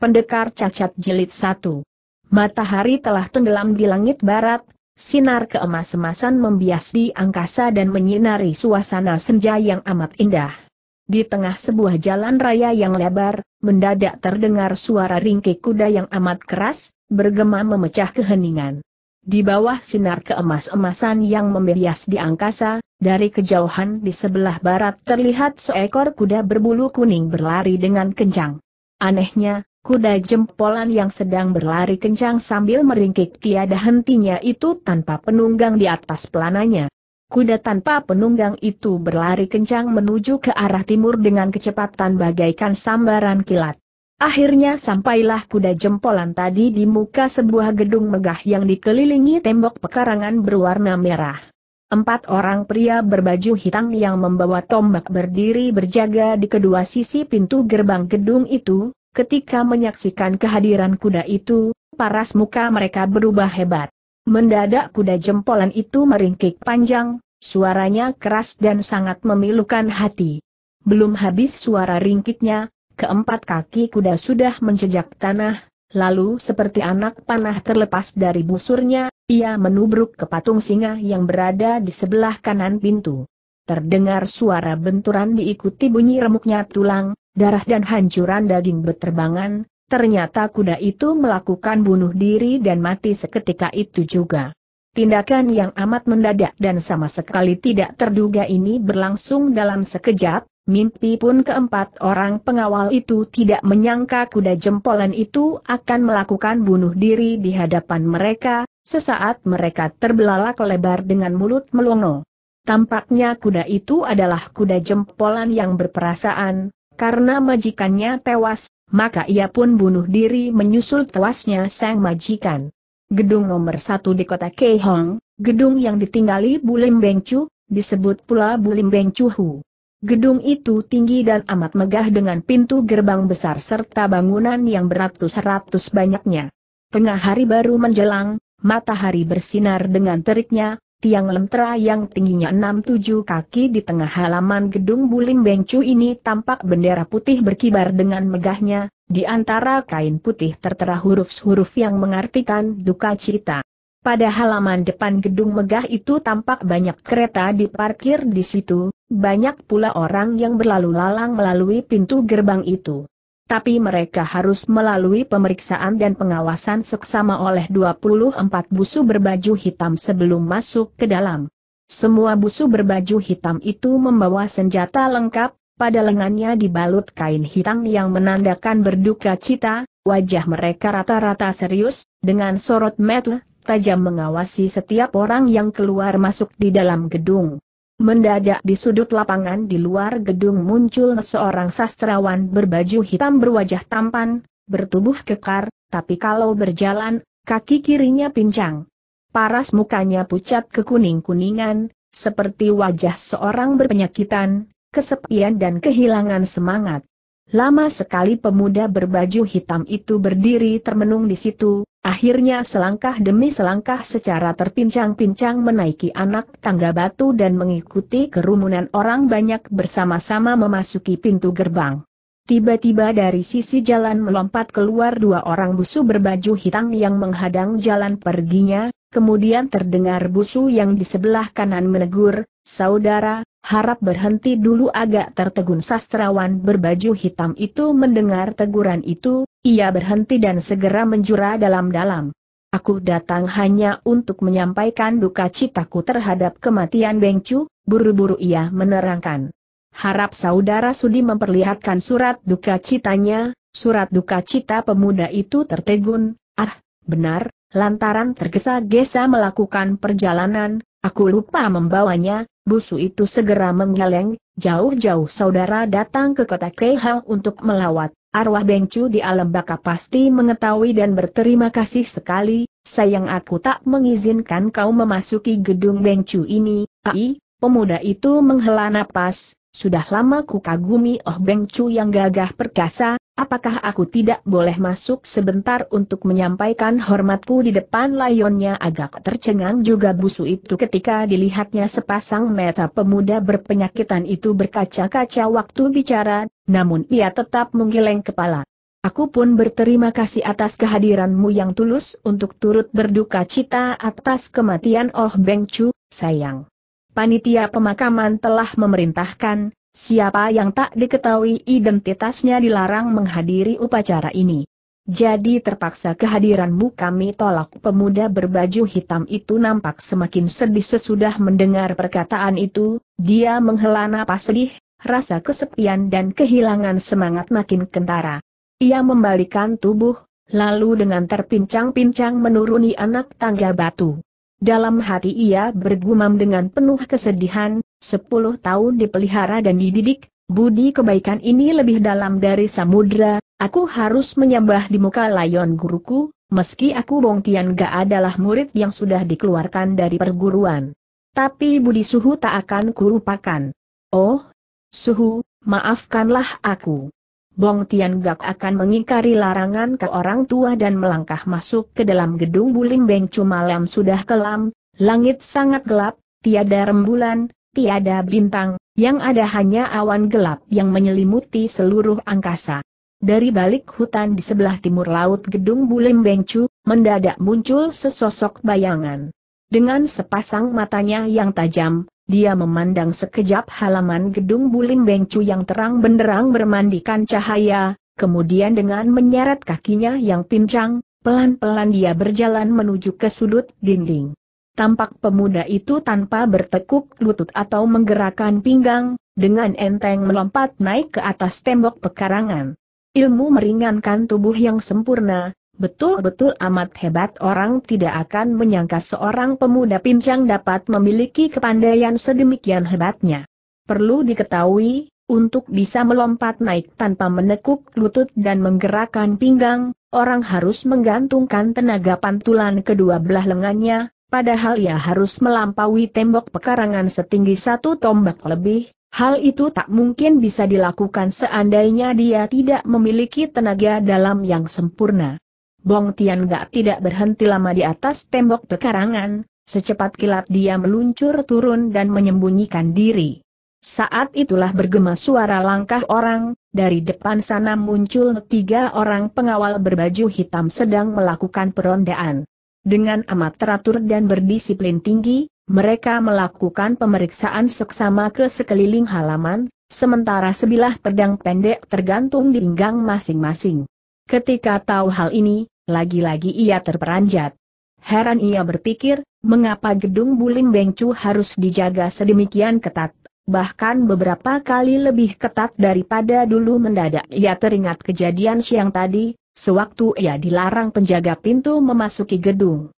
Pendekar Cacat Jilid satu. Matahari telah tenggelam di langit barat, sinar keemas-emasan membias di angkasa dan menyinari suasana senja yang amat indah. Di tengah sebuah jalan raya yang lebar, mendadak terdengar suara ringkik kuda yang amat keras, bergema memecah keheningan. Di bawah sinar keemas-emasan yang membias di angkasa, dari kejauhan di sebelah barat terlihat seekor kuda berbulu kuning berlari dengan kencang. Anehnya, Kuda jempolan yang sedang berlari kencang sambil meringkik tiada hentinya itu tanpa penunggang di atas pelananya. Kuda tanpa penunggang itu berlari kencang menuju ke arah timur dengan kecepatan bagaikan sambaran kilat. Akhirnya sampailah kuda jempolan tadi di muka sebuah gedung megah yang dikelilingi tembok pekarangan berwarna merah. Empat orang pria berbaju hitam yang membawa tombak berdiri berjaga di kedua sisi pintu gerbang gedung itu, Ketika menyaksikan kehadiran kuda itu, paras muka mereka berubah hebat. Mendadak kuda jempolan itu meringkik panjang, suaranya keras dan sangat memilukan hati. Belum habis suara ringkiknya, keempat kaki kuda sudah menjejak tanah, lalu seperti anak panah terlepas dari busurnya, ia menubruk ke patung singa yang berada di sebelah kanan pintu terdengar suara benturan diikuti bunyi remuknya tulang, darah dan hancuran daging berterbangan. ternyata kuda itu melakukan bunuh diri dan mati seketika itu juga. Tindakan yang amat mendadak dan sama sekali tidak terduga ini berlangsung dalam sekejap, mimpi pun keempat orang pengawal itu tidak menyangka kuda jempolan itu akan melakukan bunuh diri di hadapan mereka, sesaat mereka terbelalak lebar dengan mulut melongo. Tampaknya kuda itu adalah kuda jempolan yang berperasaan, karena majikannya tewas, maka ia pun bunuh diri menyusul tewasnya sang majikan. Gedung nomor satu di kota Keihong, gedung yang ditinggali Bulim Bengcu, disebut pula Bulim Bengcuhu. Gedung itu tinggi dan amat megah dengan pintu gerbang besar serta bangunan yang beratus-ratus banyaknya. Tengah hari baru menjelang, matahari bersinar dengan teriknya, Tiang lentera yang tingginya 6-7 kaki di tengah halaman gedung Bulim Bengcu ini tampak bendera putih berkibar dengan megahnya, di antara kain putih tertera huruf-huruf yang mengartikan duka cita. Pada halaman depan gedung megah itu tampak banyak kereta diparkir di situ, banyak pula orang yang berlalu lalang melalui pintu gerbang itu tapi mereka harus melalui pemeriksaan dan pengawasan seksama oleh 24 busu berbaju hitam sebelum masuk ke dalam. Semua busu berbaju hitam itu membawa senjata lengkap, pada lengannya dibalut kain hitam yang menandakan berduka cita, wajah mereka rata-rata serius, dengan sorot mata tajam mengawasi setiap orang yang keluar masuk di dalam gedung. Mendadak di sudut lapangan di luar gedung muncul seorang sastrawan berbaju hitam berwajah tampan, bertubuh kekar, tapi kalau berjalan, kaki kirinya pincang. Paras mukanya pucat kekuning-kuningan, seperti wajah seorang berpenyakitan, kesepian dan kehilangan semangat. Lama sekali pemuda berbaju hitam itu berdiri termenung di situ, Akhirnya selangkah demi selangkah secara terpincang-pincang menaiki anak tangga batu dan mengikuti kerumunan orang banyak bersama-sama memasuki pintu gerbang. Tiba-tiba dari sisi jalan melompat keluar dua orang busu berbaju hitam yang menghadang jalan perginya, kemudian terdengar busu yang di sebelah kanan menegur, Saudara, Harap berhenti dulu agak tertegun sastrawan berbaju hitam itu mendengar teguran itu, ia berhenti dan segera menjura dalam-dalam. Aku datang hanya untuk menyampaikan duka citaku terhadap kematian Bengcu, buru-buru ia menerangkan. Harap saudara Sudi memperlihatkan surat duka citanya, surat duka cita pemuda itu tertegun, ah, benar, lantaran tergesa-gesa melakukan perjalanan, aku lupa membawanya, Busu itu segera menggeleng, jauh-jauh saudara datang ke kota Keihang untuk melawat. Arwah Bengcu di alam baka pasti mengetahui dan berterima kasih sekali, sayang aku tak mengizinkan kau memasuki gedung Bengcu ini, ai, pemuda itu menghela napas, sudah lama ku kagumi Oh Bengcu yang gagah perkasa, apakah aku tidak boleh masuk sebentar untuk menyampaikan hormatku di depan layonnya agak tercengang juga busu itu ketika dilihatnya sepasang mata pemuda berpenyakitan itu berkaca-kaca waktu bicara, namun ia tetap menggeleng kepala. Aku pun berterima kasih atas kehadiranmu yang tulus untuk turut berduka cita atas kematian Oh Beng Chu, sayang. Panitia pemakaman telah memerintahkan, Siapa yang tak diketahui identitasnya dilarang menghadiri upacara ini. Jadi terpaksa kehadiranmu kami tolak pemuda berbaju hitam itu nampak semakin sedih sesudah mendengar perkataan itu, dia menghela napas sedih, rasa kesepian dan kehilangan semangat makin kentara. Ia membalikan tubuh, lalu dengan terpincang-pincang menuruni anak tangga batu. Dalam hati ia bergumam dengan penuh kesedihan, Sepuluh tahun dipelihara dan dididik, budi kebaikan ini lebih dalam dari samudra, aku harus menyembah di muka layon guruku, meski aku Bong Tian gak adalah murid yang sudah dikeluarkan dari perguruan. Tapi budi suhu tak akan kurupakan. Oh, suhu, maafkanlah aku. Bong Tian Gak akan mengingkari larangan ke orang tua dan melangkah masuk ke dalam gedung Bulim Beng Malam sudah kelam, langit sangat gelap, tiada rembulan, tiada bintang, yang ada hanya awan gelap yang menyelimuti seluruh angkasa. Dari balik hutan di sebelah timur laut gedung Bulim Bengcu, mendadak muncul sesosok bayangan. Dengan sepasang matanya yang tajam, dia memandang sekejap halaman gedung Bulim Bengcu yang terang benderang bermandikan cahaya, kemudian dengan menyeret kakinya yang pincang, pelan-pelan dia berjalan menuju ke sudut dinding. Tampak pemuda itu tanpa bertekuk lutut atau menggerakkan pinggang, dengan enteng melompat naik ke atas tembok pekarangan. Ilmu meringankan tubuh yang sempurna, betul-betul amat hebat orang tidak akan menyangka seorang pemuda pincang dapat memiliki kepandaian sedemikian hebatnya. Perlu diketahui, untuk bisa melompat naik tanpa menekuk lutut dan menggerakkan pinggang, orang harus menggantungkan tenaga pantulan kedua belah lengannya, Padahal ia harus melampaui tembok pekarangan setinggi satu tombak lebih, hal itu tak mungkin bisa dilakukan seandainya dia tidak memiliki tenaga dalam yang sempurna. Bong Tian Gak tidak berhenti lama di atas tembok pekarangan, secepat kilat dia meluncur turun dan menyembunyikan diri. Saat itulah bergema suara langkah orang, dari depan sana muncul tiga orang pengawal berbaju hitam sedang melakukan perondaan. Dengan amat teratur dan berdisiplin tinggi, mereka melakukan pemeriksaan seksama ke sekeliling halaman, sementara sebilah pedang pendek tergantung di pinggang masing-masing. Ketika tahu hal ini, lagi-lagi ia terperanjat. Heran ia berpikir, mengapa gedung Bulim Bengcu harus dijaga sedemikian ketat, bahkan beberapa kali lebih ketat daripada dulu mendadak ia teringat kejadian siang tadi, sewaktu ia dilarang penjaga pintu memasuki gedung.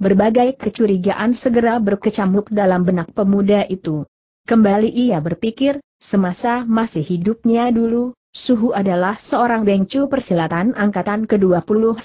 Berbagai kecurigaan segera berkecamuk dalam benak pemuda itu. Kembali ia berpikir, semasa masih hidupnya dulu, Suhu adalah seorang bengcu persilatan angkatan ke-29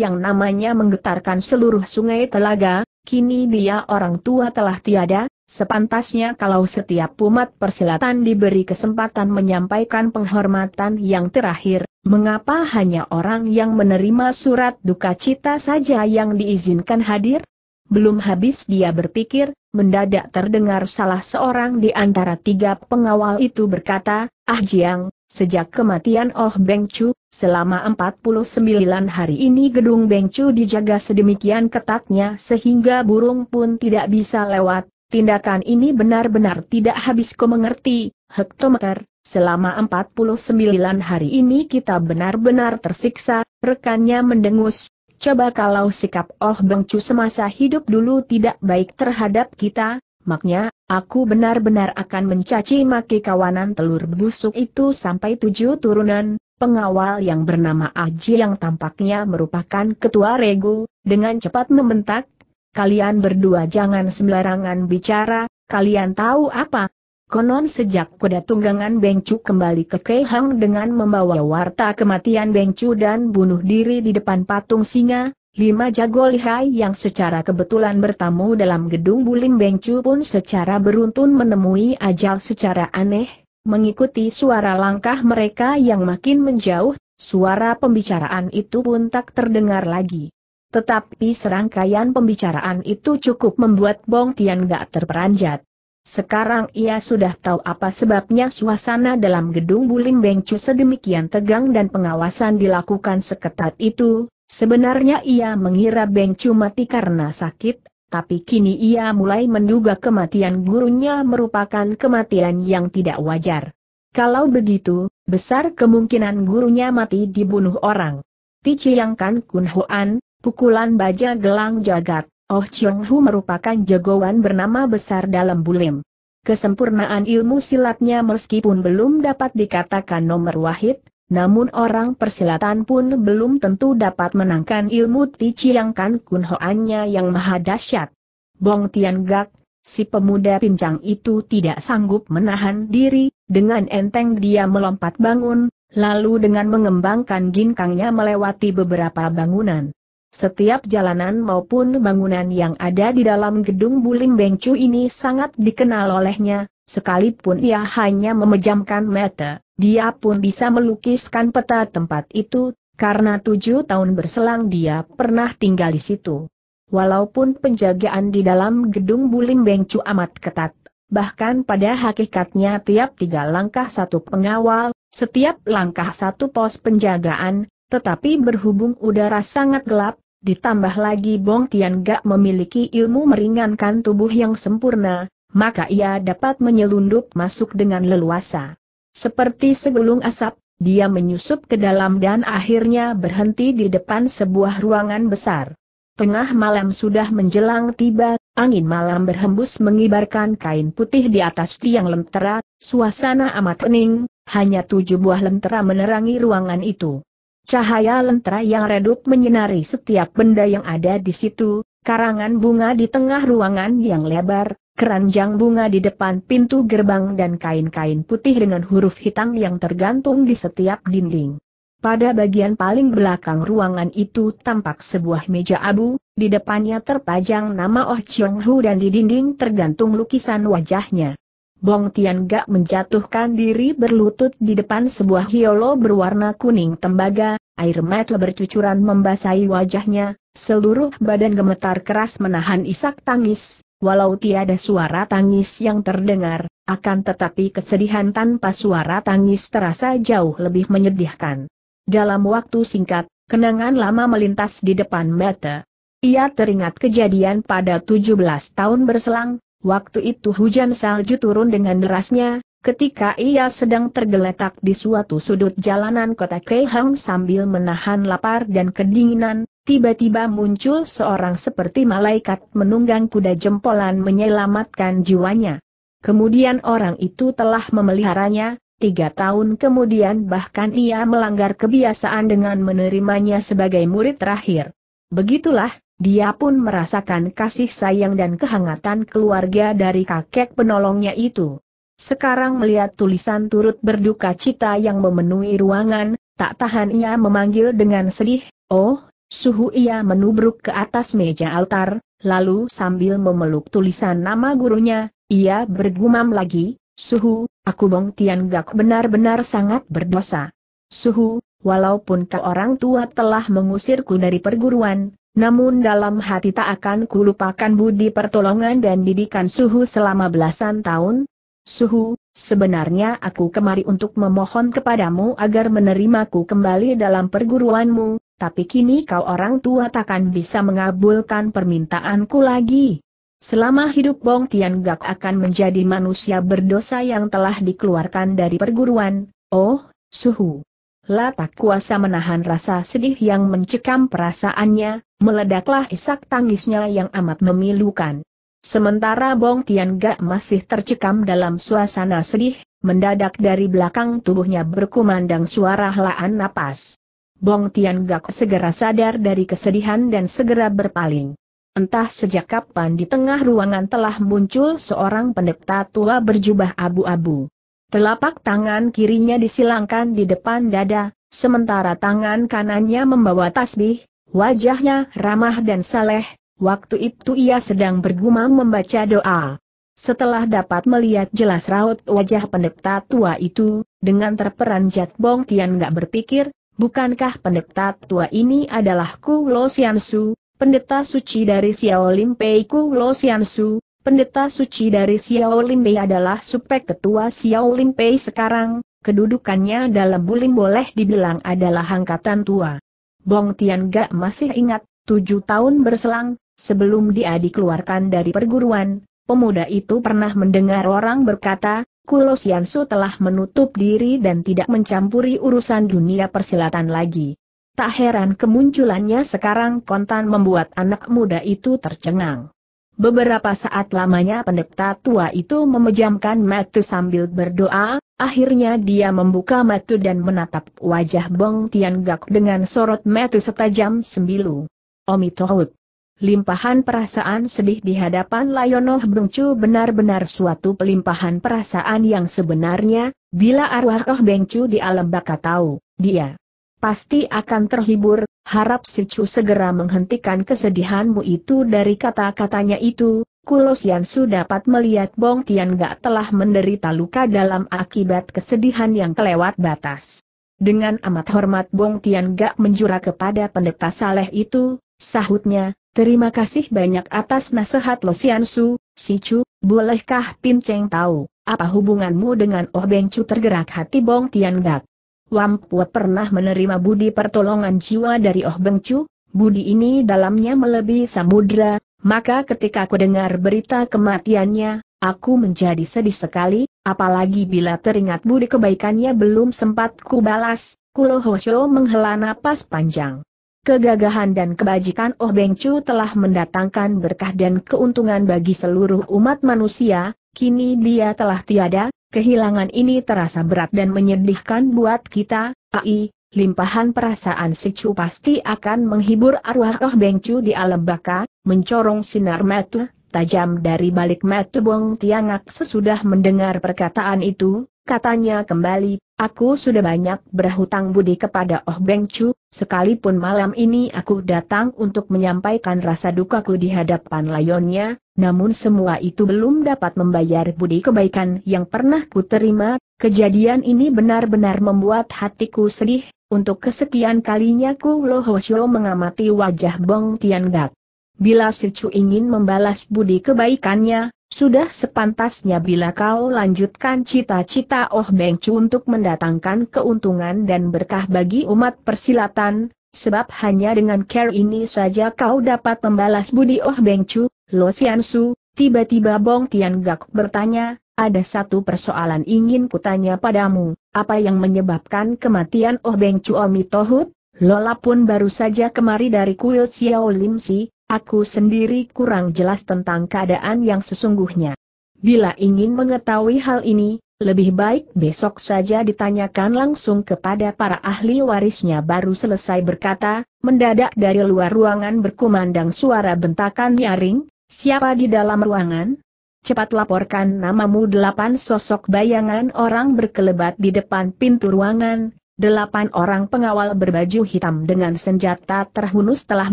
yang namanya menggetarkan seluruh sungai telaga, kini dia orang tua telah tiada, sepantasnya kalau setiap umat persilatan diberi kesempatan menyampaikan penghormatan yang terakhir, Mengapa hanya orang yang menerima surat duka cita saja yang diizinkan hadir? Belum habis dia berpikir, mendadak terdengar salah seorang di antara tiga pengawal itu berkata, Ah Jiang, sejak kematian Oh Beng Chu, selama 49 hari ini gedung Beng Chu dijaga sedemikian ketatnya sehingga burung pun tidak bisa lewat, tindakan ini benar-benar tidak habis ku mengerti, hektometer, selama 49 hari ini kita benar-benar tersiksa, rekannya mendengus. Coba kalau sikap Oh Bengcu semasa hidup dulu tidak baik terhadap kita, maknya, aku benar-benar akan mencaci maki kawanan telur busuk itu sampai tujuh turunan, pengawal yang bernama Aji yang tampaknya merupakan ketua regu, dengan cepat membentak, kalian berdua jangan sembarangan bicara, kalian tahu apa, Konon sejak kuda tunggangan Bengcu kembali ke Kehang dengan membawa warta kematian Bengcu dan bunuh diri di depan patung singa, lima jago lihai yang secara kebetulan bertamu dalam gedung Bulim Bengcu pun secara beruntun menemui ajal secara aneh, mengikuti suara langkah mereka yang makin menjauh, suara pembicaraan itu pun tak terdengar lagi. Tetapi serangkaian pembicaraan itu cukup membuat Bong Tian gak terperanjat. Sekarang ia sudah tahu apa sebabnya suasana dalam gedung Bulim Bengcu sedemikian tegang dan pengawasan dilakukan seketat itu, sebenarnya ia mengira Bengcu mati karena sakit, tapi kini ia mulai menduga kematian gurunya merupakan kematian yang tidak wajar. Kalau begitu, besar kemungkinan gurunya mati dibunuh orang. Ticiangkan Kunhuan, Kun pukulan baja gelang jagat, Oh Chong Hu merupakan jagoan bernama besar dalam bulim. Kesempurnaan ilmu silatnya meskipun belum dapat dikatakan nomor wahid, namun orang persilatan pun belum tentu dapat menangkan ilmu Tici yang kan kunhoannya yang maha dahsyat. Bong Tian Gak, si pemuda pincang itu tidak sanggup menahan diri, dengan enteng dia melompat bangun, lalu dengan mengembangkan ginkangnya melewati beberapa bangunan. Setiap jalanan maupun bangunan yang ada di dalam gedung Bulim Bengcu ini sangat dikenal olehnya, sekalipun ia hanya memejamkan mata, dia pun bisa melukiskan peta tempat itu, karena tujuh tahun berselang dia pernah tinggal di situ. Walaupun penjagaan di dalam gedung Bulim Bengcu amat ketat, bahkan pada hakikatnya tiap tiga langkah satu pengawal, setiap langkah satu pos penjagaan, tetapi berhubung udara sangat gelap, Ditambah lagi Bong Tian Gak memiliki ilmu meringankan tubuh yang sempurna, maka ia dapat menyelundup masuk dengan leluasa. Seperti segulung asap, dia menyusup ke dalam dan akhirnya berhenti di depan sebuah ruangan besar. Tengah malam sudah menjelang tiba, angin malam berhembus mengibarkan kain putih di atas tiang lentera, suasana amat hening, hanya tujuh buah lentera menerangi ruangan itu. Cahaya lentera yang redup menyinari setiap benda yang ada di situ, karangan bunga di tengah ruangan yang lebar, keranjang bunga di depan pintu gerbang dan kain-kain putih dengan huruf hitam yang tergantung di setiap dinding. Pada bagian paling belakang ruangan itu tampak sebuah meja abu, di depannya terpajang nama Oh Chong Hu dan di dinding tergantung lukisan wajahnya. Bong Tian Gak menjatuhkan diri berlutut di depan sebuah hiolo berwarna kuning tembaga, air mata bercucuran membasahi wajahnya, seluruh badan gemetar keras menahan isak tangis, walau tiada suara tangis yang terdengar, akan tetapi kesedihan tanpa suara tangis terasa jauh lebih menyedihkan. Dalam waktu singkat, kenangan lama melintas di depan mata. Ia teringat kejadian pada 17 tahun berselang, Waktu itu hujan salju turun dengan derasnya, ketika ia sedang tergeletak di suatu sudut jalanan kota Kehang sambil menahan lapar dan kedinginan, tiba-tiba muncul seorang seperti malaikat menunggang kuda jempolan menyelamatkan jiwanya. Kemudian orang itu telah memeliharanya, Tiga tahun kemudian bahkan ia melanggar kebiasaan dengan menerimanya sebagai murid terakhir. Begitulah, dia pun merasakan kasih sayang dan kehangatan keluarga dari kakek penolongnya itu. Sekarang melihat tulisan turut berduka cita yang memenuhi ruangan, tak tahan ia memanggil dengan sedih, Oh, suhu ia menubruk ke atas meja altar, lalu sambil memeluk tulisan nama gurunya, ia bergumam lagi, Suhu, aku Bong Tian Gak benar-benar sangat berdosa. Suhu, walaupun ke orang tua telah mengusirku dari perguruan, namun dalam hati tak akan kulupakan budi pertolongan dan didikan suhu selama belasan tahun. Suhu, sebenarnya aku kemari untuk memohon kepadamu agar menerimaku kembali dalam perguruanmu, tapi kini kau orang tua takkan bisa mengabulkan permintaanku lagi. Selama hidup Bong Tian Gak akan menjadi manusia berdosa yang telah dikeluarkan dari perguruan, oh, suhu. La tak kuasa menahan rasa sedih yang mencekam perasaannya, meledaklah isak tangisnya yang amat memilukan. Sementara Bong Tian Gak masih tercekam dalam suasana sedih, mendadak dari belakang tubuhnya berkumandang suara helaan napas. Bong Tian Gak segera sadar dari kesedihan dan segera berpaling. Entah sejak kapan di tengah ruangan telah muncul seorang pendeta tua berjubah abu-abu. Telapak tangan kirinya disilangkan di depan dada, sementara tangan kanannya membawa tasbih, wajahnya ramah dan saleh, waktu itu ia sedang bergumam membaca doa. Setelah dapat melihat jelas raut wajah pendeta tua itu, dengan terperanjat Bong Tian gak berpikir, bukankah pendeta tua ini adalah Ku Lo Siansu, pendeta suci dari Lim Pei Ku Lo Siansu, Pendeta suci dari Xiao Limpei adalah supek ketua Xiao Limpei sekarang, kedudukannya dalam bulim boleh dibilang adalah angkatan tua. Bong Tian Gak masih ingat, tujuh tahun berselang, sebelum dia dikeluarkan dari perguruan, pemuda itu pernah mendengar orang berkata, Kulo Xiansu telah menutup diri dan tidak mencampuri urusan dunia persilatan lagi. Tak heran kemunculannya sekarang kontan membuat anak muda itu tercengang. Beberapa saat lamanya pendeta tua itu memejamkan mata sambil berdoa, akhirnya dia membuka mata dan menatap wajah Bong Tian Gak dengan sorot mata setajam sembilu. Omi Tohut. Limpahan perasaan sedih di hadapan Layonoh Bengcu benar-benar suatu pelimpahan perasaan yang sebenarnya, bila arwah Oh Bengcu di alam baka tahu, dia Pasti akan terhibur, harap si Chu segera menghentikan kesedihanmu itu dari kata-katanya itu, Kulosian Su dapat melihat Bong Tian Gak telah menderita luka dalam akibat kesedihan yang kelewat batas. Dengan amat hormat Bong Tian Gak menjura kepada pendeta saleh itu, sahutnya, terima kasih banyak atas nasihat Losian Su, si Chu, bolehkah Pin Cheng tahu, apa hubunganmu dengan Oh Beng Chu tergerak hati Bong Tian Gak? Wampu pernah menerima budi pertolongan jiwa dari Oh Bengcu, budi ini dalamnya melebihi samudra, maka ketika aku dengar berita kematiannya, aku menjadi sedih sekali, apalagi bila teringat budi kebaikannya belum sempat ku balas, Kulo Kulohosyo menghela napas panjang. Kegagahan dan kebajikan Oh Bengcu telah mendatangkan berkah dan keuntungan bagi seluruh umat manusia, kini dia telah tiada, Kehilangan ini terasa berat dan menyedihkan buat kita, ai, limpahan perasaan si Chu pasti akan menghibur arwah Oh Beng Chu di alam baka, mencorong sinar mata, tajam dari balik mata Bong Tiangak sesudah mendengar perkataan itu, katanya kembali, Aku sudah banyak berhutang budi kepada Oh Beng Chu, sekalipun malam ini aku datang untuk menyampaikan rasa dukaku di hadapan layonnya, namun semua itu belum dapat membayar budi kebaikan yang pernah ku terima, kejadian ini benar-benar membuat hatiku sedih, untuk kesekian kalinya ku Lo Lohosyo mengamati wajah Bong Tian Gak. Bila si Chu ingin membalas budi kebaikannya, sudah sepantasnya bila kau lanjutkan cita-cita Oh Beng Chu untuk mendatangkan keuntungan dan berkah bagi umat persilatan, sebab hanya dengan care ini saja kau dapat membalas budi Oh Beng Chu, Lo Sian Su, tiba-tiba Bong Tian Gak bertanya, ada satu persoalan ingin kutanya padamu, apa yang menyebabkan kematian Oh Beng Chu Omi Tohut? Lola pun baru saja kemari dari kuil Xiao Lim Si, Aku sendiri kurang jelas tentang keadaan yang sesungguhnya. Bila ingin mengetahui hal ini, lebih baik besok saja ditanyakan langsung kepada para ahli warisnya baru selesai berkata, mendadak dari luar ruangan berkumandang suara bentakan nyaring, siapa di dalam ruangan? Cepat laporkan namamu delapan sosok bayangan orang berkelebat di depan pintu ruangan, Delapan orang pengawal berbaju hitam dengan senjata terhunus telah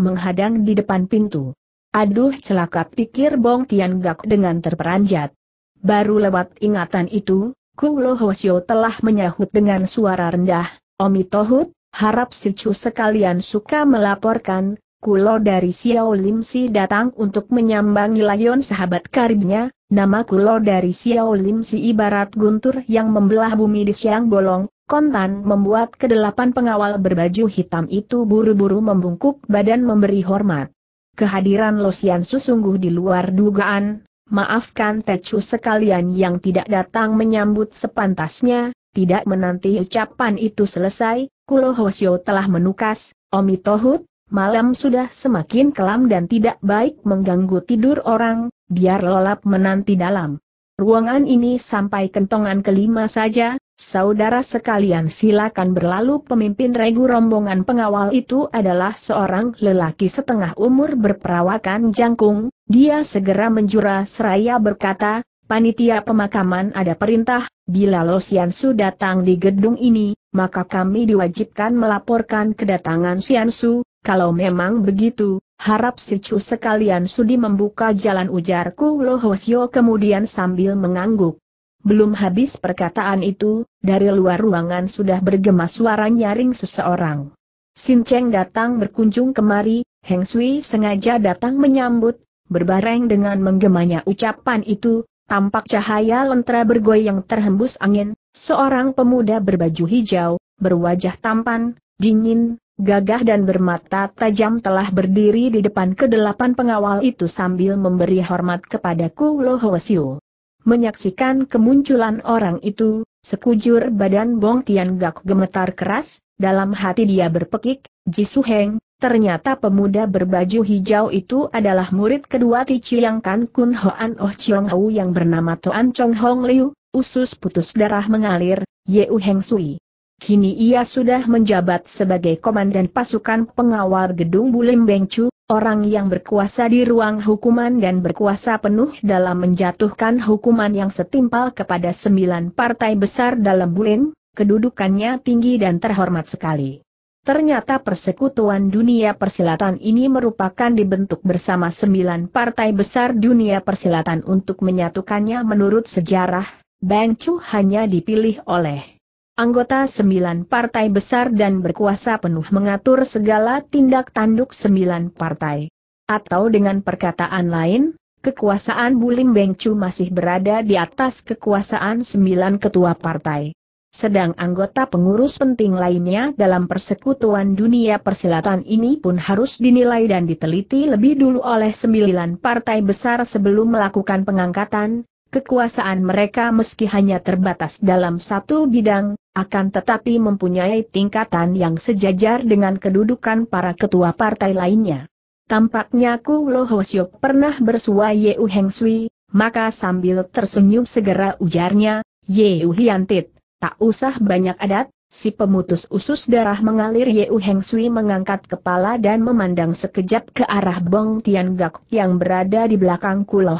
menghadang di depan pintu. Aduh celaka pikir Bong Tian Gak dengan terperanjat. Baru lewat ingatan itu, Ku Kulo Hosio telah menyahut dengan suara rendah, Omi Tohut, harap si Chu sekalian suka melaporkan, Ku Kulo dari Xiao Lim Si datang untuk menyambangi layon sahabat karibnya, nama Ku Kulo dari Xiao Lim Si ibarat guntur yang membelah bumi di siang bolong, Kontan membuat kedelapan pengawal berbaju hitam itu buru-buru membungkuk badan memberi hormat. Kehadiran Losian sungguh di luar dugaan, maafkan Tecu sekalian yang tidak datang menyambut sepantasnya, tidak menanti ucapan itu selesai, Kulo Hosyo telah menukas, Omi Tohut, malam sudah semakin kelam dan tidak baik mengganggu tidur orang, biar lelap menanti dalam. Ruangan ini sampai kentongan kelima saja, Saudara sekalian silakan berlalu pemimpin regu rombongan pengawal itu adalah seorang lelaki setengah umur berperawakan jangkung, dia segera menjura seraya berkata, panitia pemakaman ada perintah, bila Losiansu datang di gedung ini, maka kami diwajibkan melaporkan kedatangan Siansu, kalau memang begitu, harap sicu sekalian sudi membuka jalan ujarku Lohosio kemudian sambil mengangguk. Belum habis perkataan itu, dari luar ruangan sudah bergema suara nyaring seseorang. Sin Cheng datang berkunjung kemari, Heng Sui sengaja datang menyambut, berbareng dengan menggemanya ucapan itu, tampak cahaya lentera bergoyang terhembus angin, seorang pemuda berbaju hijau, berwajah tampan, dingin, gagah dan bermata tajam telah berdiri di depan kedelapan pengawal itu sambil memberi hormat kepada Ku Lo Hwasyu. Menyaksikan kemunculan orang itu, sekujur badan Bong Tian Gak gemetar keras, dalam hati dia berpekik, Ji Su Heng, ternyata pemuda berbaju hijau itu adalah murid kedua Ti Chiang Kan Kun Hoan Oh Chiong Hou yang bernama Toan Chong Hong Liu, usus putus darah mengalir, Ye Yeu Heng Sui. Kini ia sudah menjabat sebagai komandan pasukan pengawal gedung Bulim Beng Chu. Orang yang berkuasa di ruang hukuman dan berkuasa penuh dalam menjatuhkan hukuman yang setimpal kepada sembilan partai besar dalam bulan, kedudukannya tinggi dan terhormat sekali. Ternyata persekutuan dunia persilatan ini merupakan dibentuk bersama sembilan partai besar dunia persilatan untuk menyatukannya menurut sejarah, Bang Chu hanya dipilih oleh Anggota sembilan partai besar dan berkuasa penuh mengatur segala tindak tanduk sembilan partai. Atau dengan perkataan lain, kekuasaan Bulim Bengcu masih berada di atas kekuasaan sembilan ketua partai. Sedang anggota pengurus penting lainnya dalam persekutuan dunia persilatan ini pun harus dinilai dan diteliti lebih dulu oleh sembilan partai besar sebelum melakukan pengangkatan, Kekuasaan mereka meski hanya terbatas dalam satu bidang, akan tetapi mempunyai tingkatan yang sejajar dengan kedudukan para ketua partai lainnya. Tampaknya Ku Lo pernah bersua Yeu Heng Sui, maka sambil tersenyum segera ujarnya, Yeu Hiantit, tak usah banyak adat, si pemutus usus darah mengalir Yeu Heng Sui mengangkat kepala dan memandang sekejap ke arah Bong Tian Gak yang berada di belakang Ku Lo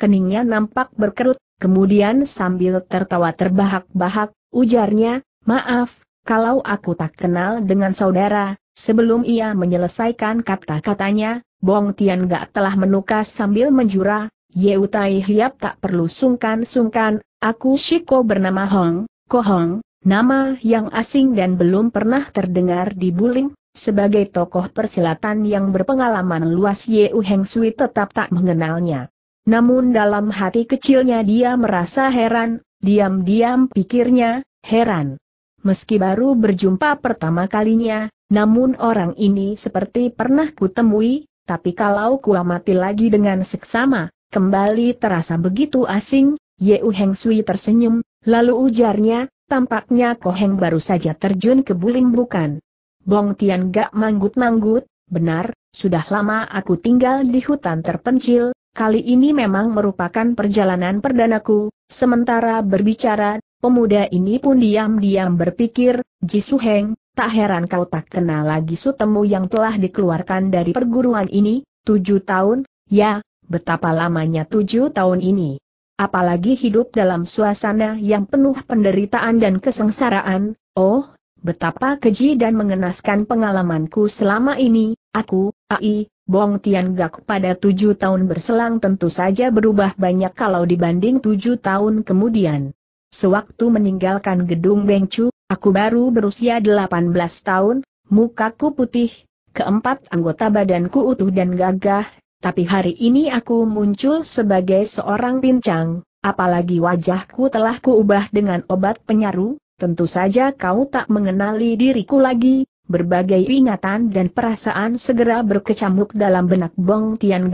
keningnya nampak berkerut, kemudian sambil tertawa terbahak-bahak, ujarnya, maaf, kalau aku tak kenal dengan saudara, sebelum ia menyelesaikan kata-katanya, Bong Tian Gak telah menukas sambil menjura, Yew Tai Hiap tak perlu sungkan-sungkan, aku Shiko bernama Hong, Ko Hong, nama yang asing dan belum pernah terdengar di Bulim, sebagai tokoh persilatan yang berpengalaman luas Yeu Heng Sui tetap tak mengenalnya. Namun dalam hati kecilnya dia merasa heran, diam-diam pikirnya, heran. Meski baru berjumpa pertama kalinya, namun orang ini seperti pernah kutemui, tapi kalau kuamati lagi dengan seksama, kembali terasa begitu asing, Yeu Heng Sui tersenyum, lalu ujarnya, tampaknya Koheng baru saja terjun ke Bulim bukan? Bong Tian gak manggut-manggut, benar, sudah lama aku tinggal di hutan terpencil, kali ini memang merupakan perjalanan perdanaku, sementara berbicara, pemuda ini pun diam-diam berpikir, Su Heng, tak heran kau tak kenal lagi sutemu yang telah dikeluarkan dari perguruan ini, tujuh tahun, ya, betapa lamanya tujuh tahun ini. Apalagi hidup dalam suasana yang penuh penderitaan dan kesengsaraan, oh, betapa keji dan mengenaskan pengalamanku selama ini, Aku, Ai, Bong Tiangak pada tujuh tahun berselang tentu saja berubah banyak kalau dibanding tujuh tahun kemudian. Sewaktu meninggalkan gedung Chu, aku baru berusia 18 tahun, mukaku putih, keempat anggota badanku utuh dan gagah, tapi hari ini aku muncul sebagai seorang pincang, apalagi wajahku telah kuubah dengan obat penyaru, tentu saja kau tak mengenali diriku lagi, berbagai ingatan dan perasaan segera berkecamuk dalam benak Bong Tian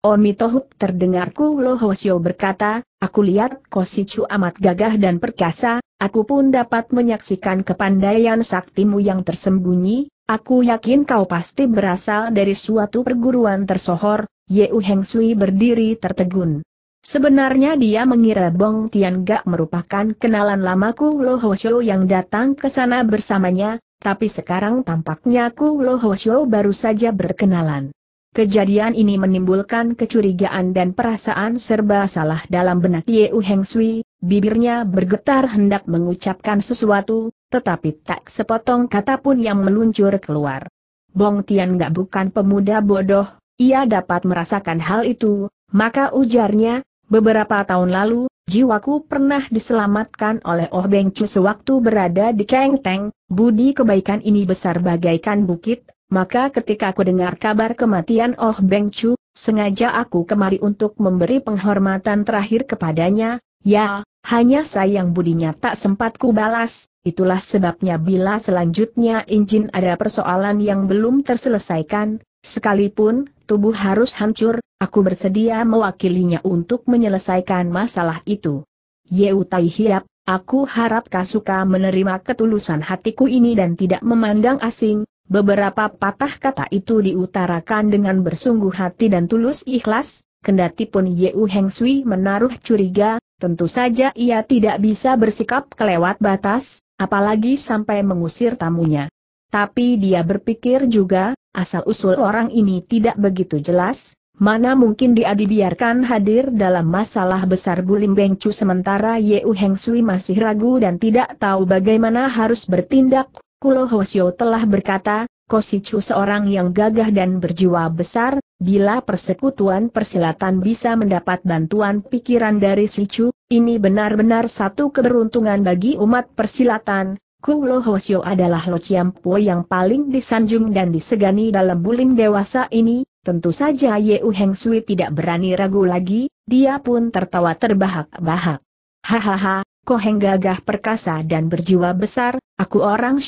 Omi Tohuk terdengar Ku Lo Sio berkata, aku lihat Chu amat gagah dan perkasa, aku pun dapat menyaksikan kepandaian saktimu yang tersembunyi, aku yakin kau pasti berasal dari suatu perguruan tersohor, U Heng Sui berdiri tertegun. Sebenarnya dia mengira Bong Tian Gak merupakan kenalan lamaku Lo Sio yang datang ke sana bersamanya, tapi sekarang tampaknya Ku Lo Hoshio baru saja berkenalan. Kejadian ini menimbulkan kecurigaan dan perasaan serba salah dalam benak Ye Heng Sui, bibirnya bergetar hendak mengucapkan sesuatu, tetapi tak sepotong kata pun yang meluncur keluar. Bong Tian gak bukan pemuda bodoh, ia dapat merasakan hal itu, maka ujarnya, beberapa tahun lalu, jiwaku pernah diselamatkan oleh Oh Beng Chu sewaktu berada di Keng Teng, budi kebaikan ini besar bagaikan bukit, maka ketika aku dengar kabar kematian Oh Beng Chu, sengaja aku kemari untuk memberi penghormatan terakhir kepadanya, ya, hanya sayang budinya tak sempat ku balas, itulah sebabnya bila selanjutnya injin ada persoalan yang belum terselesaikan, sekalipun tubuh harus hancur, Aku bersedia mewakilinya untuk menyelesaikan masalah itu. Yeu Tai Hiap, aku harap kau suka menerima ketulusan hatiku ini dan tidak memandang asing, beberapa patah kata itu diutarakan dengan bersungguh hati dan tulus ikhlas, kendati pun Yeu Heng Sui menaruh curiga, tentu saja ia tidak bisa bersikap kelewat batas, apalagi sampai mengusir tamunya. Tapi dia berpikir juga, asal-usul orang ini tidak begitu jelas, Mana mungkin dia dibiarkan hadir dalam masalah besar Bulim Bengcu sementara Yeu Heng Sui masih ragu dan tidak tahu bagaimana harus bertindak. Kulo Hosio telah berkata, Ko Kosicu seorang yang gagah dan berjiwa besar, bila persekutuan persilatan bisa mendapat bantuan pikiran dari si Chu, ini benar-benar satu keberuntungan bagi umat persilatan. Kulo Hosio adalah Lo Po yang paling disanjung dan disegani dalam bulim dewasa ini, Tentu saja U Heng Sui tidak berani ragu lagi, dia pun tertawa terbahak-bahak. Hahaha, Heng gagah perkasa dan berjiwa besar, aku orang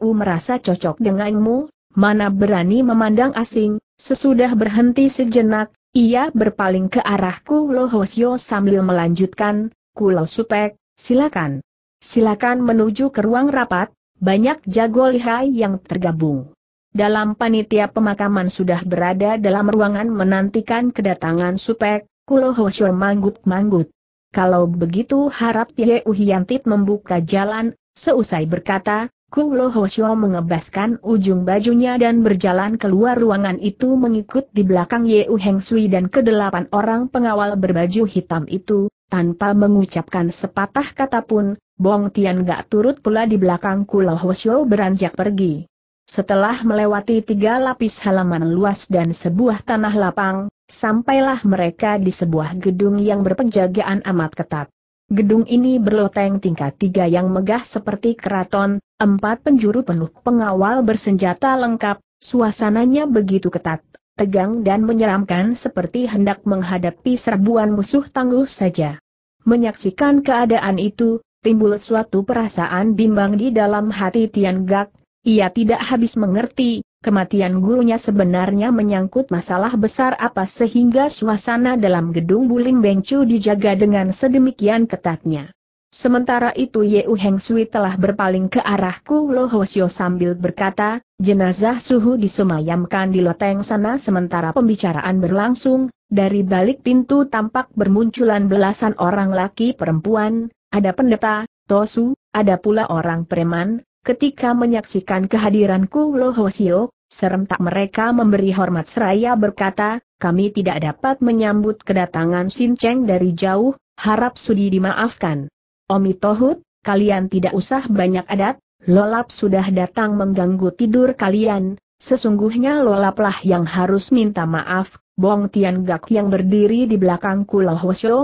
U merasa cocok denganmu, mana berani memandang asing, sesudah berhenti sejenak, ia berpaling ke arahku Lohosio sambil melanjutkan, Kulau Supek, silakan. Silakan menuju ke ruang rapat, banyak jago lihai yang tergabung dalam panitia pemakaman sudah berada dalam ruangan menantikan kedatangan supek, Kulo Hosyo manggut-manggut. Kalau begitu harap Ye Uhiantit membuka jalan, seusai berkata, Kulo Hosyo mengebaskan ujung bajunya dan berjalan keluar ruangan itu mengikut di belakang Ye Uheng Sui dan kedelapan orang pengawal berbaju hitam itu, tanpa mengucapkan sepatah kata pun, Bong Tian gak turut pula di belakang Kulo Hosyo beranjak pergi. Setelah melewati tiga lapis halaman luas dan sebuah tanah lapang, sampailah mereka di sebuah gedung yang berpenjagaan amat ketat. Gedung ini berloteng tingkat tiga yang megah seperti keraton, empat penjuru penuh pengawal bersenjata lengkap, suasananya begitu ketat, tegang dan menyeramkan seperti hendak menghadapi serbuan musuh tangguh saja. Menyaksikan keadaan itu, timbul suatu perasaan bimbang di dalam hati Tian Gak, ia tidak habis mengerti, kematian gurunya sebenarnya menyangkut masalah besar apa sehingga suasana dalam gedung Bulim Bengcu dijaga dengan sedemikian ketatnya. Sementara itu Ye U Heng Sui telah berpaling ke arahku Lo Hosio sambil berkata, jenazah suhu disemayamkan di loteng sana sementara pembicaraan berlangsung, dari balik pintu tampak bermunculan belasan orang laki perempuan, ada pendeta, tosu, ada pula orang preman, Ketika menyaksikan kehadiranku Lohosio, serentak mereka memberi hormat seraya berkata, kami tidak dapat menyambut kedatangan Sin Cheng dari jauh, harap sudi dimaafkan. Omi Tohut, kalian tidak usah banyak adat, Lolap sudah datang mengganggu tidur kalian, sesungguhnya Lolaplah yang harus minta maaf, Bong Tian Gak yang berdiri di belakang Kulo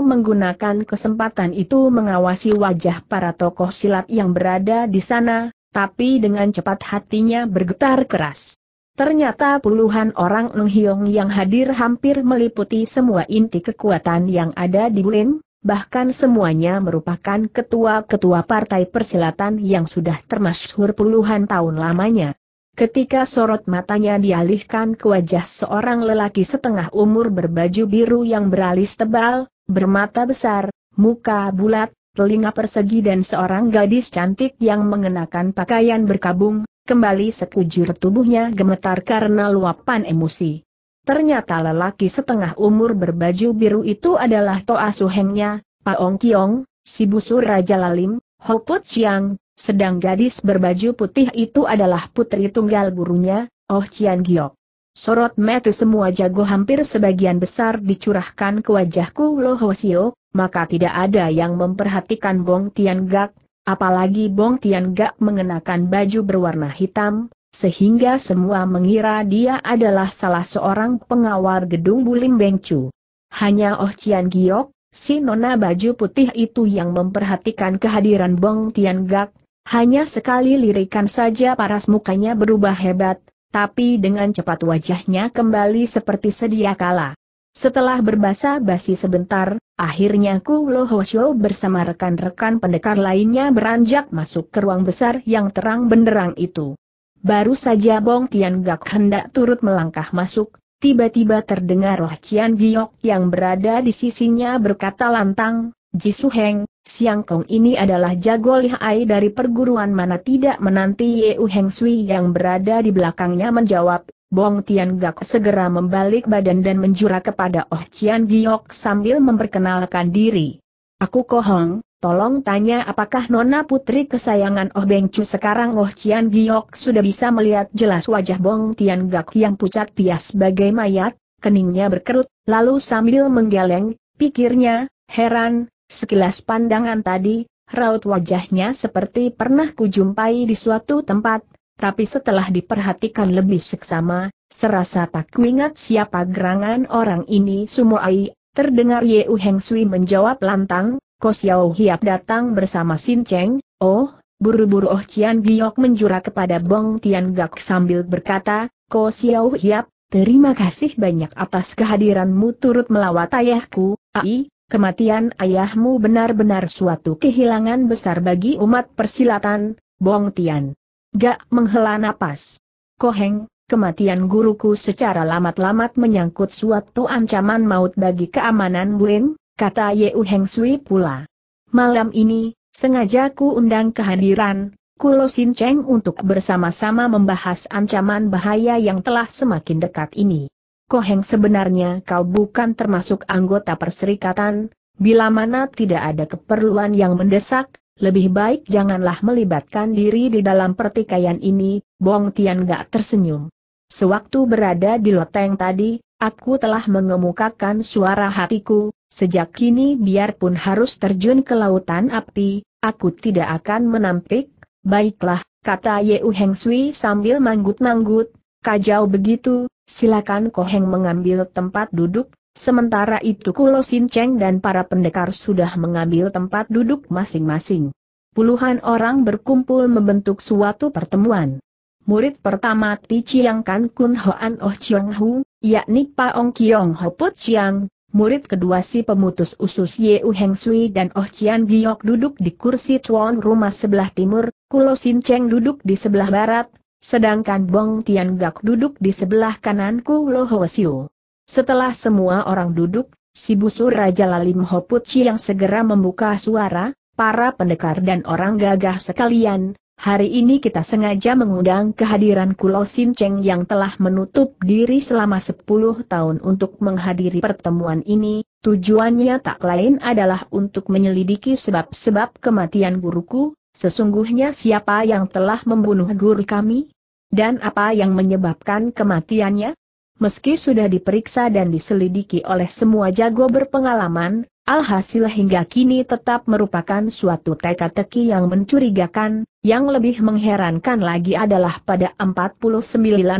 menggunakan kesempatan itu mengawasi wajah para tokoh silat yang berada di sana, tapi dengan cepat hatinya bergetar keras. Ternyata puluhan orang Eng yang hadir hampir meliputi semua inti kekuatan yang ada di Bulin, bahkan semuanya merupakan ketua-ketua partai persilatan yang sudah termasyhur puluhan tahun lamanya. Ketika sorot matanya dialihkan ke wajah seorang lelaki setengah umur berbaju biru yang beralis tebal, bermata besar, muka bulat, telinga persegi dan seorang gadis cantik yang mengenakan pakaian berkabung, kembali sekujur tubuhnya gemetar karena luapan emosi. Ternyata lelaki setengah umur berbaju biru itu adalah Toa Suhengnya, Paong Kiong, si busur Raja Lalim, Ho Put Chiang, sedang gadis berbaju putih itu adalah putri tunggal gurunya, Oh Chian Giok. Sorot mata semua jago hampir sebagian besar dicurahkan ke wajahku Lo Hosio, maka tidak ada yang memperhatikan Bong Tian Gak, apalagi Bong Tian Gak mengenakan baju berwarna hitam, sehingga semua mengira dia adalah salah seorang pengawal gedung Bulim Bengcu. Hanya Oh Cian Giok, si nona baju putih itu yang memperhatikan kehadiran Bong Tian Gak, hanya sekali lirikan saja paras mukanya berubah hebat, tapi dengan cepat wajahnya kembali seperti sedia kala. Setelah berbasa basi sebentar, akhirnya Ku Lo Shou bersama rekan-rekan pendekar lainnya beranjak masuk ke ruang besar yang terang benderang itu. Baru saja Bong Tian Gak hendak turut melangkah masuk, tiba-tiba terdengar Roh Cian Giok yang berada di sisinya berkata lantang, Jisu Heng, Siang Kong ini adalah jago lihai dari perguruan mana tidak menanti Ye U Heng Sui yang berada di belakangnya menjawab, Bong Tian Gak segera membalik badan dan menjura kepada Oh Chian Giok sambil memperkenalkan diri. Aku Kohong, tolong tanya apakah Nona Putri kesayangan Oh Beng Chu sekarang Oh Chian Giok sudah bisa melihat jelas wajah Bong Tian Gak yang pucat pias bagai mayat, keningnya berkerut, lalu sambil menggeleng, pikirnya, heran, Sekilas pandangan tadi, raut wajahnya seperti pernah kujumpai di suatu tempat, tapi setelah diperhatikan lebih seksama, serasa tak kuingat siapa gerangan orang ini Ai, terdengar Ye Heng Sui menjawab lantang, Ko Xiao Hiap datang bersama Sin Cheng, oh, buru-buru Oh Cian Giok menjura kepada Bong Tian Gak sambil berkata, Ko Xiao Hiap, terima kasih banyak atas kehadiranmu turut melawat ayahku, ai, Kematian ayahmu benar-benar suatu kehilangan besar bagi umat persilatan, Bong Tian. Gak menghela napas. Koheng, kematian guruku secara lamat-lamat menyangkut suatu ancaman maut bagi keamanan Burim, kata Yeu Heng Sui pula. Malam ini, sengaja ku undang kehadiran, Kulo Sin Cheng untuk bersama-sama membahas ancaman bahaya yang telah semakin dekat ini. Koheng sebenarnya kau bukan termasuk anggota perserikatan, bila mana tidak ada keperluan yang mendesak, lebih baik janganlah melibatkan diri di dalam pertikaian ini, Bong Tian gak tersenyum. Sewaktu berada di loteng tadi, aku telah mengemukakan suara hatiku, sejak kini biarpun harus terjun ke lautan api, aku tidak akan menampik, baiklah, kata Yeu Heng Sui sambil manggut-manggut, kajau begitu, silakan Koheng mengambil tempat duduk, sementara itu Kulo Sin Cheng dan para pendekar sudah mengambil tempat duduk masing-masing. Puluhan orang berkumpul membentuk suatu pertemuan. Murid pertama Ti Chiang Kan Kun Hoan Oh Chiang Hu, yakni ong Kiong Ho Put Chiang, murid kedua si pemutus usus Ye U Heng Sui dan Oh Chian Giok duduk di kursi tuan rumah sebelah timur, Kulo Sin Cheng duduk di sebelah barat, Sedangkan Bong Tian Gak duduk di sebelah kananku Lo Ho Siu. Setelah semua orang duduk, si busur Raja Lalim Hopuchi yang segera membuka suara, para pendekar dan orang gagah sekalian, hari ini kita sengaja mengundang kehadiran Kulo Sin Cheng yang telah menutup diri selama 10 tahun untuk menghadiri pertemuan ini, tujuannya tak lain adalah untuk menyelidiki sebab-sebab kematian guruku, Sesungguhnya siapa yang telah membunuh guru kami? Dan apa yang menyebabkan kematiannya? Meski sudah diperiksa dan diselidiki oleh semua jago berpengalaman, alhasil hingga kini tetap merupakan suatu teka-teki yang mencurigakan, yang lebih mengherankan lagi adalah pada 49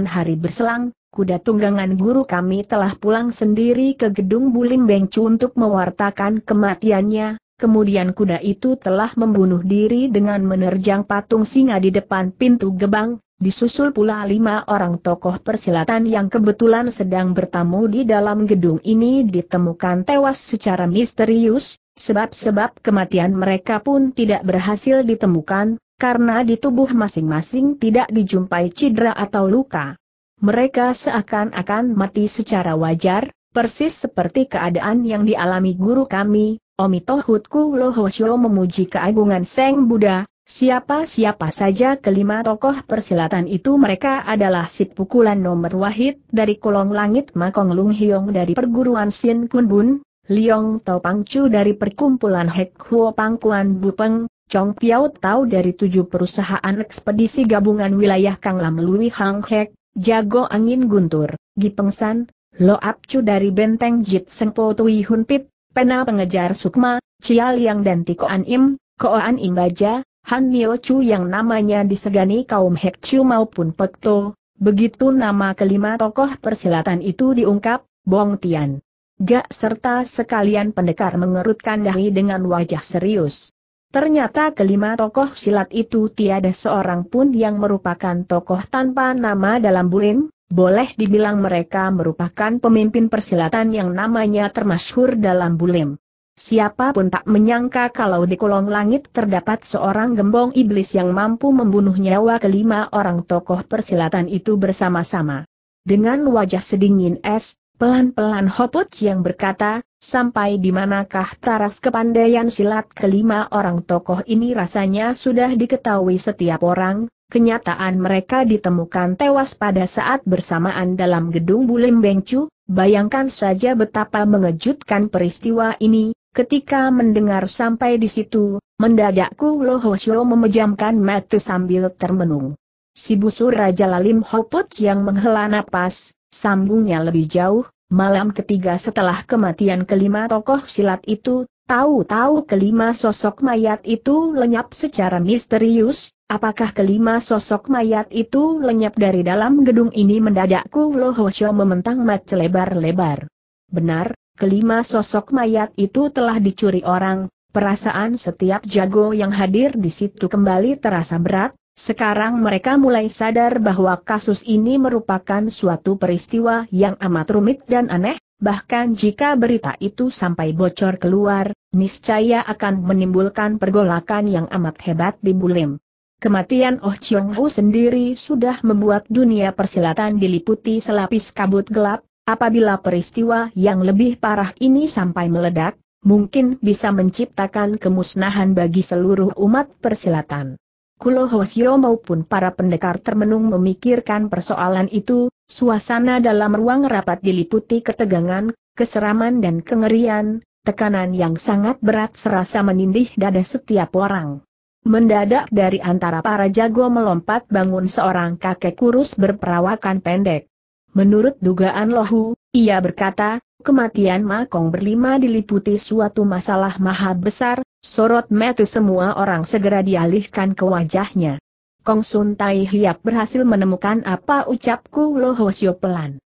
hari berselang, kuda tunggangan guru kami telah pulang sendiri ke gedung Bulim Bengcu untuk mewartakan kematiannya, Kemudian kuda itu telah membunuh diri dengan menerjang patung singa di depan pintu gebang, disusul pula lima orang tokoh persilatan yang kebetulan sedang bertamu di dalam gedung ini ditemukan tewas secara misterius, sebab-sebab kematian mereka pun tidak berhasil ditemukan, karena di tubuh masing-masing tidak dijumpai cedera atau luka. Mereka seakan-akan mati secara wajar, persis seperti keadaan yang dialami guru kami, Omito Hutku Lohosyo memuji keagungan Seng Buddha, siapa-siapa saja kelima tokoh persilatan itu mereka adalah si pukulan nomor wahid dari kolong langit Makong Lung Hiong dari perguruan Sin Kun Bun, Liong Tau Pangcu dari perkumpulan Hek Huo Pangkuan Bupeng, Chong Piao Tau dari tujuh perusahaan ekspedisi gabungan wilayah Kang Lam Lui Hang Hek, Jago Angin Guntur, Gipeng San, Lo Ap Apcu dari Benteng Jit Po Tui Hun Pit. Pena pengejar Sukma, Cial Yang dan Tikoan Im, Koan Im Baja, Han Mio Chu yang namanya disegani kaum Hek Chu maupun Pekto, begitu nama kelima tokoh persilatan itu diungkap, Bong Tian. Gak serta sekalian pendekar mengerutkan dahi dengan wajah serius. Ternyata kelima tokoh silat itu tiada seorang pun yang merupakan tokoh tanpa nama dalam bulim, boleh dibilang mereka merupakan pemimpin persilatan yang namanya termasyhur dalam bulim. Siapapun tak menyangka kalau di kolong langit terdapat seorang gembong iblis yang mampu membunuh nyawa kelima orang tokoh persilatan itu bersama-sama. Dengan wajah sedingin es, pelan-pelan Hoput yang berkata, sampai di manakah taraf kepandaian silat kelima orang tokoh ini rasanya sudah diketahui setiap orang, kenyataan mereka ditemukan tewas pada saat bersamaan dalam gedung Bulim Bengcu, bayangkan saja betapa mengejutkan peristiwa ini, ketika mendengar sampai di situ, mendadak Ku Lohosyo memejamkan mata sambil termenung. Si busur Raja Lalim Hopot yang menghela napas, sambungnya lebih jauh, malam ketiga setelah kematian kelima tokoh silat itu, tahu-tahu kelima sosok mayat itu lenyap secara misterius, Apakah kelima sosok mayat itu lenyap dari dalam gedung ini mendadak Ku Hosyo mementang mat lebar-lebar. Benar, kelima sosok mayat itu telah dicuri orang, perasaan setiap jago yang hadir di situ kembali terasa berat, sekarang mereka mulai sadar bahwa kasus ini merupakan suatu peristiwa yang amat rumit dan aneh, bahkan jika berita itu sampai bocor keluar, niscaya akan menimbulkan pergolakan yang amat hebat di Bulim. Kematian Oh Chiong Ho sendiri sudah membuat dunia persilatan diliputi selapis kabut gelap, apabila peristiwa yang lebih parah ini sampai meledak, mungkin bisa menciptakan kemusnahan bagi seluruh umat persilatan. Kulo Hosio maupun para pendekar termenung memikirkan persoalan itu, suasana dalam ruang rapat diliputi ketegangan, keseraman dan kengerian, tekanan yang sangat berat serasa menindih dada setiap orang. Mendadak dari antara para jago melompat bangun seorang kakek kurus berperawakan pendek. Menurut dugaan Lohu, ia berkata, kematian Makong berlima diliputi suatu masalah maha besar, sorot metu semua orang segera dialihkan ke wajahnya. Kong Sun Tai Hiap berhasil menemukan apa ucapku Lohu Sio pelan.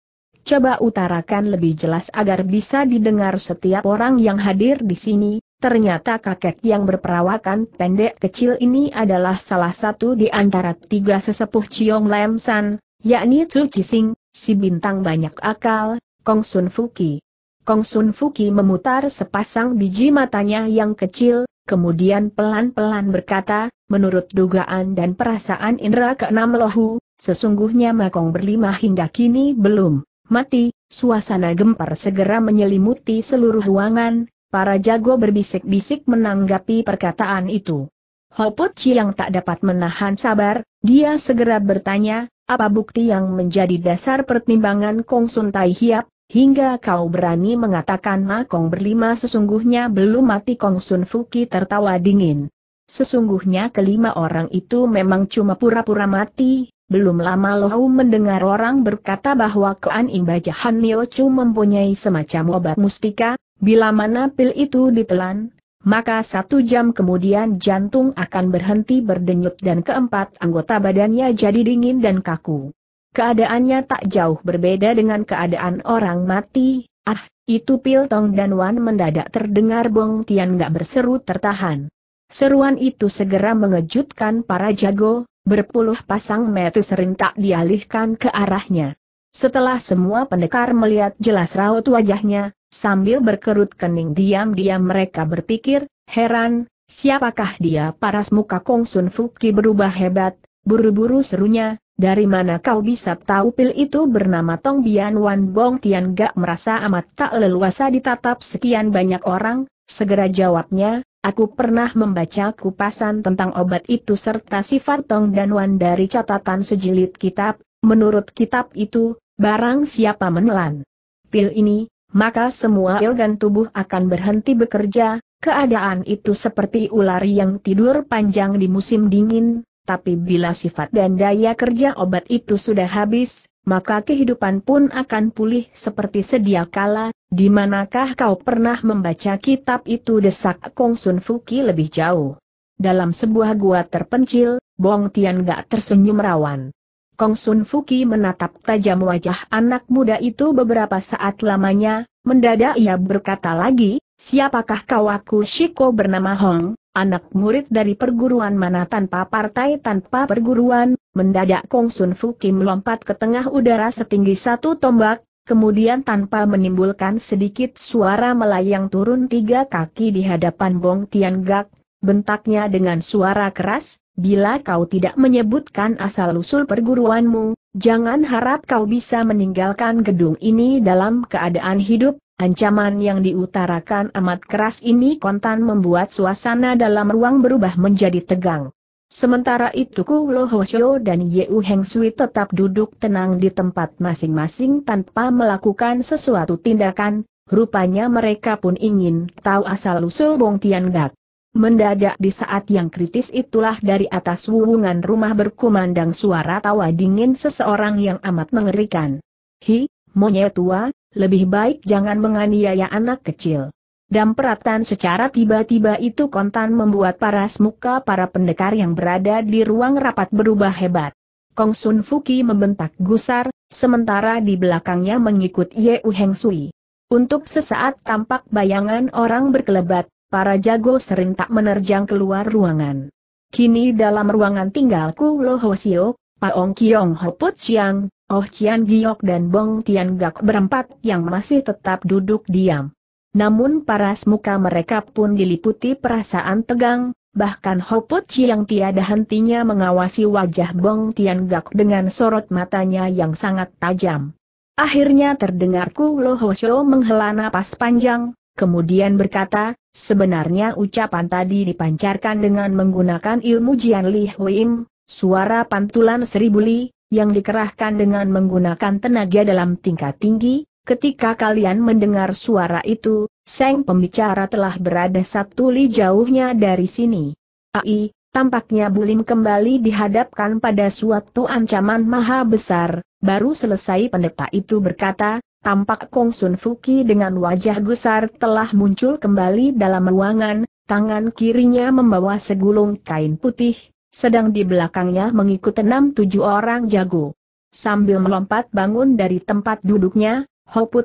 Coba utarakan lebih jelas agar bisa didengar setiap orang yang hadir di sini, Ternyata kakek yang berperawakan pendek kecil ini adalah salah satu di antara tiga sesepuh Ciong Lam San, yakni Chu Cising, si bintang banyak akal, Kong Sun Fuki. Kong Sun Fuki memutar sepasang biji matanya yang kecil, kemudian pelan-pelan berkata, menurut dugaan dan perasaan Indra keenam lohu, sesungguhnya Makong berlima hingga kini belum mati, suasana gempar segera menyelimuti seluruh ruangan, Para jago berbisik-bisik menanggapi perkataan itu. Hopotchi yang tak dapat menahan sabar, dia segera bertanya, apa bukti yang menjadi dasar pertimbangan Kong Sun Tai Hiap, hingga kau berani mengatakan Ma Kong berlima sesungguhnya belum mati Kong Sun Fuki tertawa dingin. Sesungguhnya kelima orang itu memang cuma pura-pura mati, belum lama Lohu mendengar orang berkata bahwa Koan Imba Nio Chu mempunyai semacam obat mustika, bila mana pil itu ditelan, maka satu jam kemudian jantung akan berhenti berdenyut dan keempat anggota badannya jadi dingin dan kaku. Keadaannya tak jauh berbeda dengan keadaan orang mati, ah, itu pil Tong dan Wan mendadak terdengar Bong Tian gak berseru tertahan. Seruan itu segera mengejutkan para jago, Berpuluh pasang mata serentak dialihkan ke arahnya. Setelah semua pendekar melihat jelas raut wajahnya, sambil berkerut kening diam-diam mereka berpikir, heran, siapakah dia paras muka Kong Sun Fuki berubah hebat, buru-buru serunya, dari mana kau bisa tahu pil itu bernama Tong Bian Wan Bong Tian gak merasa amat tak leluasa ditatap sekian banyak orang, segera jawabnya, Aku pernah membaca kupasan tentang obat itu serta sifat Tong dan Wan dari catatan sejilid kitab, menurut kitab itu, barang siapa menelan pil ini, maka semua organ tubuh akan berhenti bekerja, keadaan itu seperti ular yang tidur panjang di musim dingin, tapi bila sifat dan daya kerja obat itu sudah habis, maka kehidupan pun akan pulih seperti sedia kala, di manakah kau pernah membaca kitab itu desak Kong Sun Fuki lebih jauh? Dalam sebuah gua terpencil, Bong Tian gak tersenyum rawan. Kong Sun Fuki menatap tajam wajah anak muda itu beberapa saat lamanya, mendadak ia berkata lagi, siapakah kau aku Shiko bernama Hong, anak murid dari perguruan mana tanpa partai tanpa perguruan, mendadak Kong Sun Fuki melompat ke tengah udara setinggi satu tombak, Kemudian tanpa menimbulkan sedikit suara melayang turun tiga kaki di hadapan Bong Tian Gak, bentaknya dengan suara keras, bila kau tidak menyebutkan asal-usul perguruanmu, jangan harap kau bisa meninggalkan gedung ini dalam keadaan hidup, ancaman yang diutarakan amat keras ini kontan membuat suasana dalam ruang berubah menjadi tegang. Sementara itu Ku Kulo Shio dan Yeu Heng Sui tetap duduk tenang di tempat masing-masing tanpa melakukan sesuatu tindakan, rupanya mereka pun ingin tahu asal-usul Bong Tian Gak. Mendadak di saat yang kritis itulah dari atas wuwungan rumah berkumandang suara tawa dingin seseorang yang amat mengerikan. Hi, monyet tua, lebih baik jangan menganiaya anak kecil peratan secara tiba-tiba itu kontan membuat paras muka para pendekar yang berada di ruang rapat berubah hebat. Kong Sun Fuki membentak gusar, sementara di belakangnya mengikut Ye U Heng Sui. Untuk sesaat tampak bayangan orang berkelebat, para jago serentak menerjang keluar ruangan. Kini dalam ruangan tinggalku Lo Ho Sio, Ong Kiong Ho Put Chiang, Oh Chian Giok dan Bong Tian Gak berempat yang masih tetap duduk diam. Namun paras muka mereka pun diliputi perasaan tegang, bahkan Hopot yang tiada hentinya mengawasi wajah Bong Tian Gak dengan sorot matanya yang sangat tajam. Akhirnya terdengarku Ku Lo Hosyo menghela napas panjang, kemudian berkata, sebenarnya ucapan tadi dipancarkan dengan menggunakan ilmu Jian Li Huim, suara pantulan seribu li, yang dikerahkan dengan menggunakan tenaga dalam tingkat tinggi, Ketika kalian mendengar suara itu, Seng pembicara telah berada satu li jauhnya dari sini. Ai, tampaknya Bulim kembali dihadapkan pada suatu ancaman maha besar, baru selesai pendeta itu berkata, tampak Kong Sun Fuki dengan wajah gusar telah muncul kembali dalam ruangan, tangan kirinya membawa segulung kain putih, sedang di belakangnya mengikut enam tujuh orang jago. Sambil melompat bangun dari tempat duduknya,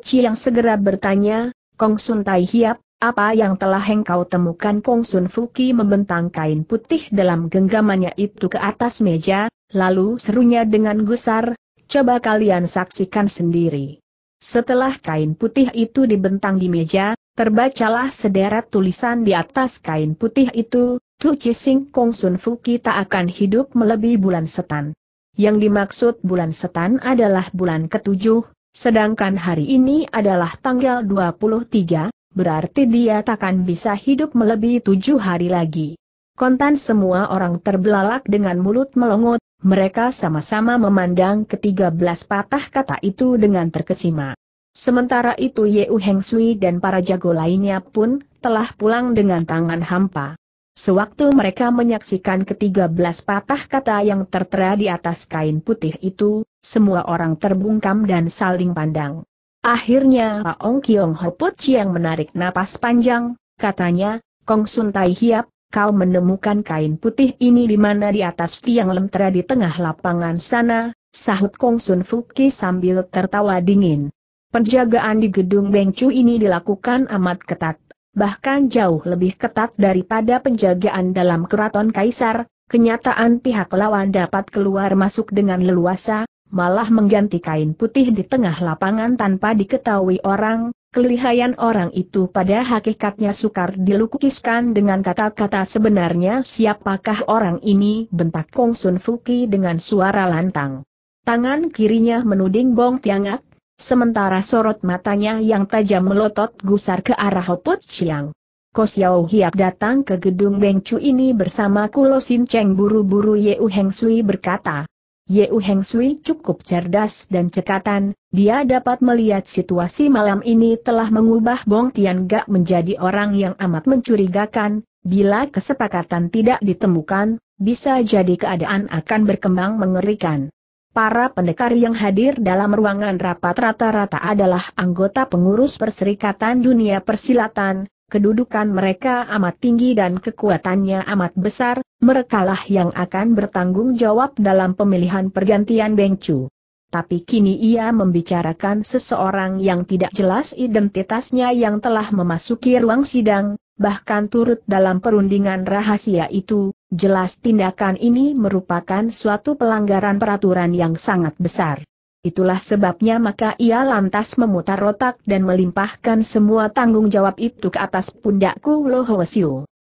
Chi yang segera bertanya, Kong Sun Tai Hiap, apa yang telah engkau temukan Kong Sun Fuki membentang kain putih dalam genggamannya itu ke atas meja, lalu serunya dengan gusar, coba kalian saksikan sendiri. Setelah kain putih itu dibentang di meja, terbacalah sederet tulisan di atas kain putih itu, Cuci Sing Kong Sun Fuki tak akan hidup melebihi bulan setan. Yang dimaksud bulan setan adalah bulan ketujuh, Sedangkan hari ini adalah tanggal 23, berarti dia takkan bisa hidup melebihi tujuh hari lagi. Kontan semua orang terbelalak dengan mulut melongot, mereka sama-sama memandang ketiga belas patah kata itu dengan terkesima. Sementara itu Yeu Heng Sui dan para jago lainnya pun telah pulang dengan tangan hampa. Sewaktu mereka menyaksikan ketiga belas patah kata yang tertera di atas kain putih itu, semua orang terbungkam dan saling pandang. Akhirnya Aong Kiong Ho Chiang menarik napas panjang, katanya, Kong Sun Tai Hiap, kau menemukan kain putih ini di mana di atas tiang lentera di tengah lapangan sana, sahut Kong Sun Fuki sambil tertawa dingin. Penjagaan di gedung Bengcu ini dilakukan amat ketat, bahkan jauh lebih ketat daripada penjagaan dalam keraton kaisar, kenyataan pihak lawan dapat keluar masuk dengan leluasa, malah mengganti kain putih di tengah lapangan tanpa diketahui orang, kelihayan orang itu pada hakikatnya sukar dilukiskan dengan kata-kata sebenarnya siapakah orang ini bentak Kong Sun Fuki dengan suara lantang. Tangan kirinya menuding Bong tiangat, sementara sorot matanya yang tajam melotot gusar ke arah Hoput Chiang. Ko Xiao Hiap datang ke gedung Beng Chu ini bersama Kulo Sin Cheng buru-buru Yeu Heng Sui berkata, Yeu Heng Sui cukup cerdas dan cekatan, dia dapat melihat situasi malam ini telah mengubah Bong Tian Gak menjadi orang yang amat mencurigakan, bila kesepakatan tidak ditemukan, bisa jadi keadaan akan berkembang mengerikan. Para pendekar yang hadir dalam ruangan rapat rata-rata adalah anggota pengurus Perserikatan Dunia Persilatan, kedudukan mereka amat tinggi dan kekuatannya amat besar, merekalah yang akan bertanggung jawab dalam pemilihan pergantian Beng Tapi kini ia membicarakan seseorang yang tidak jelas identitasnya yang telah memasuki ruang sidang, bahkan turut dalam perundingan rahasia itu, jelas tindakan ini merupakan suatu pelanggaran peraturan yang sangat besar. Itulah sebabnya maka ia lantas memutar otak dan melimpahkan semua tanggung jawab itu ke atas pundakku Lo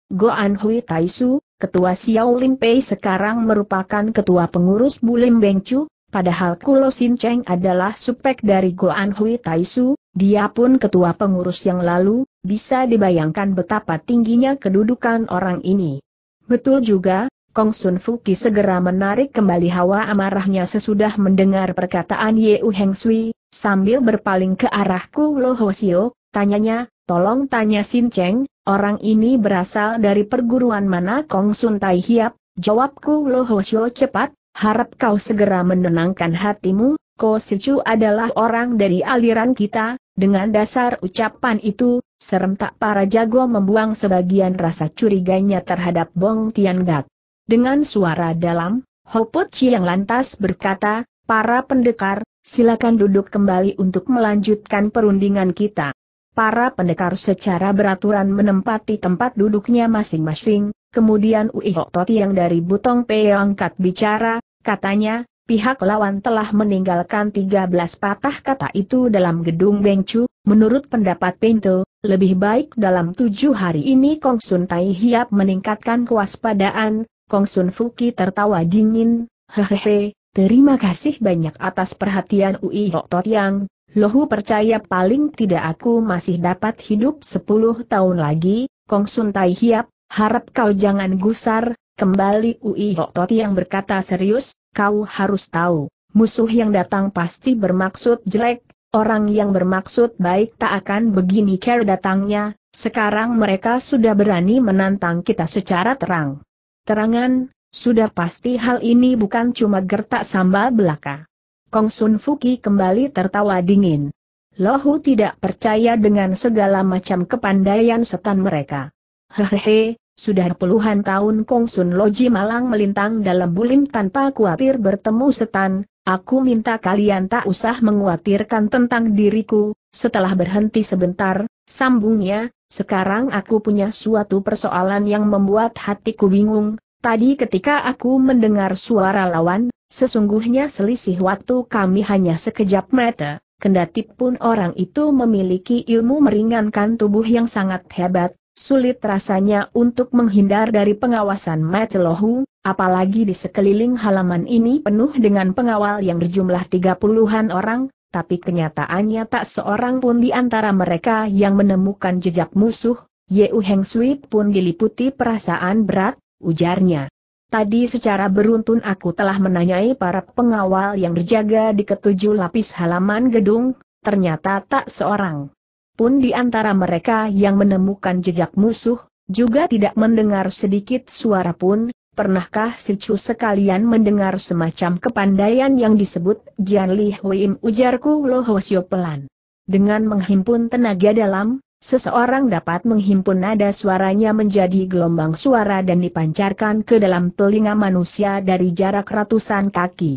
Goan Hui Taisu, Ketua Xiao Lim Pei sekarang merupakan ketua pengurus Bulim Bengcu, padahal Kulo Sin Cheng adalah supek dari Goan Hui Taisu, dia pun ketua pengurus yang lalu, bisa dibayangkan betapa tingginya kedudukan orang ini. Betul juga, Kong Sun Fuki segera menarik kembali hawa amarahnya sesudah mendengar perkataan Ye U Heng Sui, sambil berpaling ke arah Kulo Sio, tanyanya, Tolong tanya Sin Cheng, orang ini berasal dari perguruan mana Kong Sun Tai Hiap, jawabku Lo Hosyo cepat, harap kau segera menenangkan hatimu, Ko Chu adalah orang dari aliran kita, dengan dasar ucapan itu, serentak para jago membuang sebagian rasa curiganya terhadap Bong Tian Gak. Dengan suara dalam, Hopot Chi yang lantas berkata, para pendekar, silakan duduk kembali untuk melanjutkan perundingan kita para pendekar secara beraturan menempati tempat duduknya masing-masing, kemudian Ui Hoktot yang dari Butong Pei angkat bicara, katanya, pihak lawan telah meninggalkan 13 patah kata itu dalam gedung Bengcu, menurut pendapat Pinto, lebih baik dalam tujuh hari ini Kong Sun Tai Hiap meningkatkan kewaspadaan, Kong Sun Fuki tertawa dingin, hehehe, terima kasih banyak atas perhatian Ui Tot Yang, Lohu percaya paling tidak aku masih dapat hidup sepuluh tahun lagi, Kong Sun Tai Hiap, harap kau jangan gusar, kembali Ui Hok Toti yang berkata serius, kau harus tahu, musuh yang datang pasti bermaksud jelek, orang yang bermaksud baik tak akan begini care datangnya, sekarang mereka sudah berani menantang kita secara terang. Terangan, sudah pasti hal ini bukan cuma gertak sambal belaka. Kong Sun Fuki kembali tertawa dingin. Lohu tidak percaya dengan segala macam kepandaian setan mereka. Hehehe, sudah puluhan tahun Kong Sun Loji malang melintang dalam bulim tanpa khawatir bertemu setan, aku minta kalian tak usah menguatirkan tentang diriku, setelah berhenti sebentar, sambungnya, sekarang aku punya suatu persoalan yang membuat hatiku bingung, tadi ketika aku mendengar suara lawan, Sesungguhnya selisih waktu kami hanya sekejap mata, Kendatipun orang itu memiliki ilmu meringankan tubuh yang sangat hebat, sulit rasanya untuk menghindar dari pengawasan Matelohu, apalagi di sekeliling halaman ini penuh dengan pengawal yang berjumlah tiga puluhan orang, tapi kenyataannya tak seorang pun di antara mereka yang menemukan jejak musuh, Yeu Heng Sui pun diliputi perasaan berat, ujarnya. Tadi secara beruntun aku telah menanyai para pengawal yang berjaga di ketujuh lapis halaman gedung, ternyata tak seorang pun di antara mereka yang menemukan jejak musuh, juga tidak mendengar sedikit suara pun, pernahkah si Chu sekalian mendengar semacam kepandaian yang disebut Jian Li Huim ujarku Lo pelan. Dengan menghimpun tenaga dalam, Seseorang dapat menghimpun nada suaranya menjadi gelombang suara dan dipancarkan ke dalam telinga manusia dari jarak ratusan kaki.